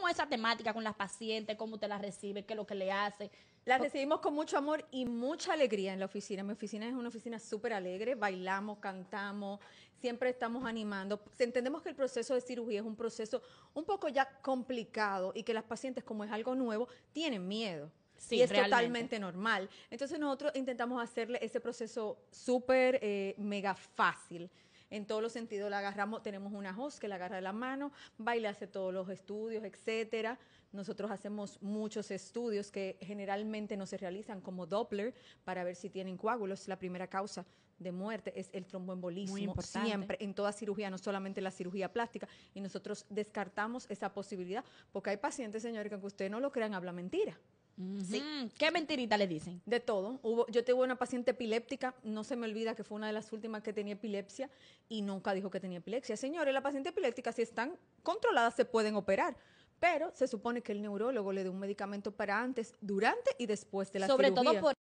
¿Cómo esa temática con las pacientes? ¿Cómo te las recibe? ¿Qué es lo que le hace? Las recibimos con mucho amor y mucha alegría en la oficina. Mi oficina es una oficina súper alegre, bailamos, cantamos, siempre estamos animando. Entendemos que el proceso de cirugía es un proceso un poco ya complicado y que las pacientes, como es algo nuevo, tienen miedo. Sí, y es totalmente normal. Entonces nosotros intentamos hacerle ese proceso súper eh, mega fácil en todos los sentidos la agarramos, tenemos una host que la agarra de la mano, baila, hace todos los estudios, etcétera. Nosotros hacemos muchos estudios que generalmente no se realizan, como Doppler, para ver si tienen coágulos. La primera causa de muerte es el tromboembolismo, siempre, en toda cirugía, no solamente la cirugía plástica. Y nosotros descartamos esa posibilidad, porque hay pacientes, señores, que aunque ustedes no lo crean, habla mentira. Sí. ¿Qué mentirita le dicen? De todo. yo tuve una paciente epiléptica, no se me olvida que fue una de las últimas que tenía epilepsia y nunca dijo que tenía epilepsia. Señores, la paciente epiléptica si están controladas, se pueden operar. Pero se supone que el neurólogo le dé un medicamento para antes, durante y después de la cirugía. Sobre todo